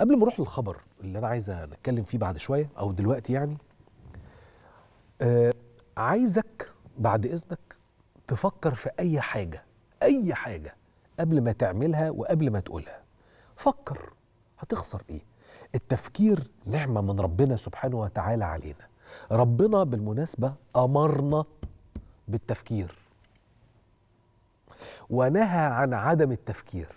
قبل ما اروح للخبر اللي انا عايز نتكلم فيه بعد شويه او دلوقتي يعني آه عايزك بعد اذنك تفكر في اي حاجه اي حاجه قبل ما تعملها وقبل ما تقولها فكر هتخسر ايه التفكير نعمه من ربنا سبحانه وتعالى علينا ربنا بالمناسبه امرنا بالتفكير ونهى عن عدم التفكير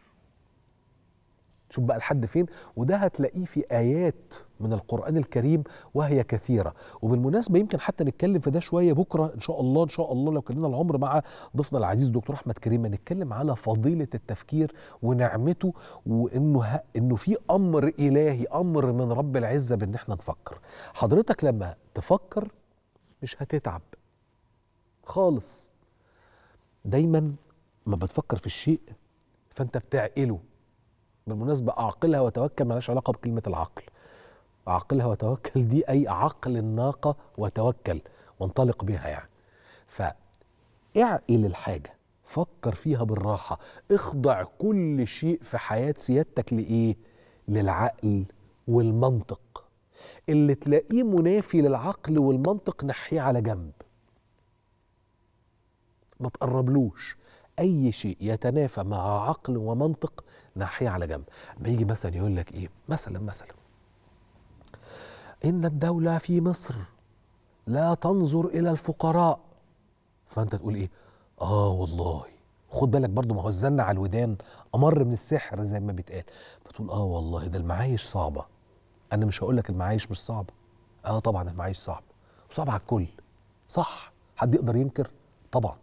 شوف بقى لحد فين وده هتلاقيه في ايات من القران الكريم وهي كثيره وبالمناسبه يمكن حتى نتكلم في ده شويه بكره ان شاء الله ان شاء الله لو كلمنا العمر مع ضيفنا العزيز دكتور احمد كريم نتكلم على فضيله التفكير ونعمته وانه انه في امر الهي امر من رب العزه بان احنا نفكر حضرتك لما تفكر مش هتتعب خالص دايما ما بتفكر في الشيء فانت بتعقله بالمناسبة أعقلها وتوكل مالهاش علاقة بكلمة العقل أعقلها وتوكل دي أي عقل الناقة وتوكل وانطلق بها يعني ف اعقل الحاجة فكر فيها بالراحة اخضع كل شيء في حياة سيادتك لإيه؟ للعقل والمنطق اللي تلاقيه منافي للعقل والمنطق نحيه على جنب ما تقربلوش أي شيء يتنافى مع عقل ومنطق ناحيه على جنب بيجي مثلا يقول لك ايه مثلا مثلا ان الدوله في مصر لا تنظر الى الفقراء فانت تقول ايه اه والله خد بالك برضو ما هو الزن على الودان امر من السحر زي ما بيتقال فتقول اه والله ده المعايش صعبه انا مش هقول لك المعايش مش صعبه اه طبعا المعايش صعب وصعب على الكل صح حد يقدر ينكر طبعا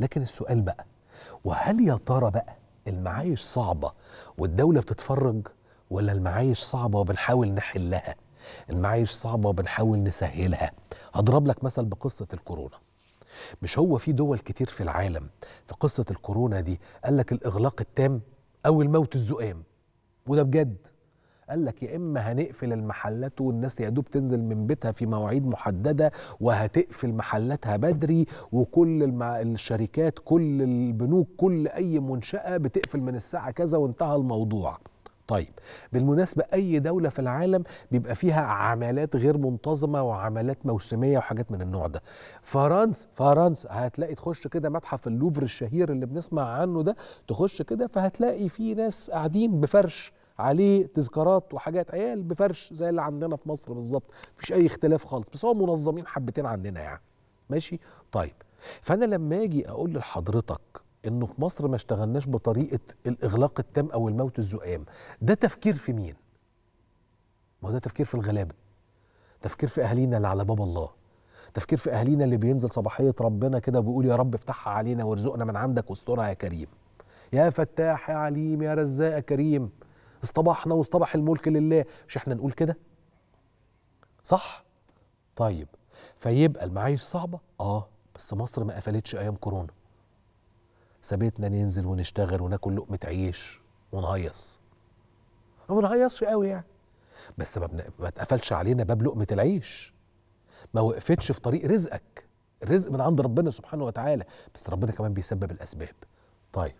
لكن السؤال بقى وهل يا ترى بقى المعايش صعبة والدولة بتتفرج ولا المعايش صعبة وبنحاول نحلها المعايش صعبة وبنحاول نسهلها هضرب لك مثل بقصة الكورونا مش هو في دول كتير في العالم في قصة الكورونا دي قال لك الإغلاق التام أو الموت الزقام وده بجد قال لك يا اما هنقفل المحلات والناس يا دوب تنزل من بيتها في مواعيد محدده وهتقفل محلاتها بدري وكل الم... الشركات كل البنوك كل اي منشاه بتقفل من الساعه كذا وانتهى الموضوع طيب بالمناسبة أي دولة في العالم بيبقى فيها عملات غير منتظمة وعملات موسمية وحاجات من النوع ده فرنسا فرنسا هتلاقي تخش كده متحف اللوفر الشهير اللي بنسمع عنه ده تخش كده فهتلاقي فيه ناس قاعدين بفرش عليه تذكارات وحاجات عيال بفرش زي اللي عندنا في مصر بالظبط مفيش اي اختلاف خالص بس هو منظمين حبتين عندنا يعني ماشي طيب فانا لما اجي اقول لحضرتك انه في مصر ما اشتغلناش بطريقه الاغلاق التام او الموت الزؤام ده تفكير في مين ما هو ده تفكير في الغلابه تفكير في اهالينا اللي على باب الله تفكير في اهالينا اللي بينزل صباحيه ربنا كده وبيقول يا رب افتحها علينا وارزقنا من عندك واسترها يا كريم يا فتاح يا عليم يا رزاق يا كريم اصطبحنا واصطبح الملك لله مش احنا نقول كده صح طيب فيبقى المعايش صعبة اه بس مصر ما قفلتش ايام كورونا سابتنا ننزل ونشتغل وناكل لقمة عيش ونهيص ما بنهيصش قوي يعني بس ما, بن... ما اتقفلش علينا باب لقمة العيش ما وقفتش في طريق رزقك الرزق من عند ربنا سبحانه وتعالى بس ربنا كمان بيسبب الأسباب طيب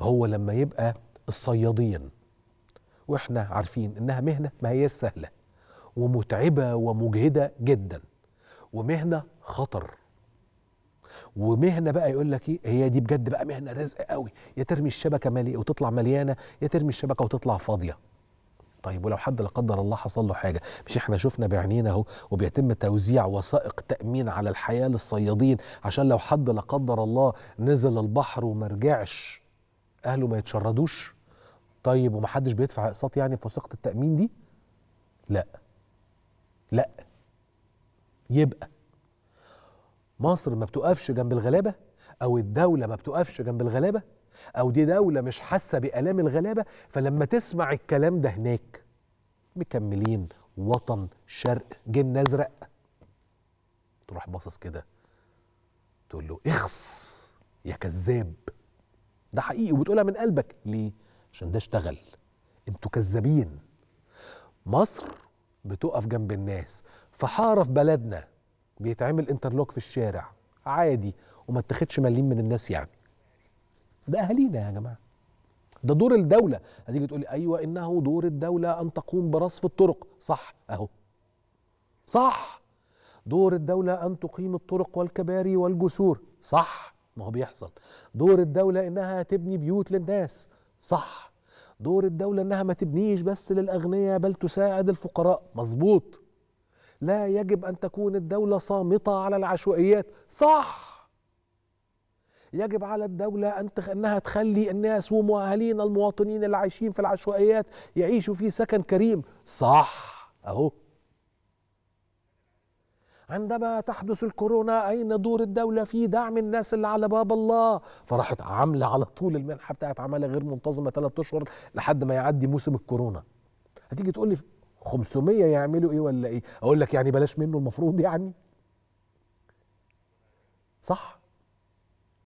هو لما يبقى الصيادين واحنا عارفين انها مهنه ما هي سهله ومتعبه ومجهده جدا ومهنه خطر ومهنه بقى يقول لك ايه هي دي بجد بقى مهنه رزق قوي يا ترمي الشبكه مليئه وتطلع مليانه يا ترمي الشبكه وتطلع فاضيه طيب ولو حد لا قدر الله حصل له حاجه مش احنا شفنا بعينينا اهو وبيتم توزيع وثائق تامين على الحياه للصيادين عشان لو حد لا قدر الله نزل البحر وما رجعش اهله ما يتشردوش طيب ومحدش بيدفع اقساط يعني في وثيقه التامين دي لا لا يبقى مصر ما بتقفش جنب الغلابه او الدوله ما بتقفش جنب الغلابه او دي دوله مش حاسه بالام الغلابه فلما تسمع الكلام ده هناك مكملين وطن شرق جن ازرق تروح باصص كده تقول له اخس يا كذاب ده حقيقي وبتقولها من قلبك ليه عشان ده اشتغل انتوا كذابين مصر بتقف جنب الناس في حاره في بلدنا بيتعمل انترلوك في الشارع عادي وما اتخدش مليم من الناس يعني ده اهالينا يا جماعه ده دور الدوله هتيجي تقولي ايوه انه دور الدوله ان تقوم برصف الطرق صح اهو صح دور الدوله ان تقيم الطرق والكباري والجسور صح ما هو بيحصل دور الدوله انها تبني بيوت للناس صح دور الدولة إنها ما تبنيش بس للأغنياء بل تساعد الفقراء مظبوط لا يجب أن تكون الدولة صامتة على العشوائيات صح يجب على الدولة أن تخ... أنها تخلي الناس ومؤهلين المواطنين اللي عايشين في العشوائيات يعيشوا في سكن كريم صح أهو عندما تحدث الكورونا أين دور الدولة في دعم الناس اللي على باب الله فراحت عاملة على طول المنحة بتاعت عمالة غير منتظمة ثلاثة أشهر لحد ما يعدي موسم الكورونا هتيجي تقول لي 500 يعملوا إيه ولا إيه أقول لك يعني بلاش منه المفروض يعني صح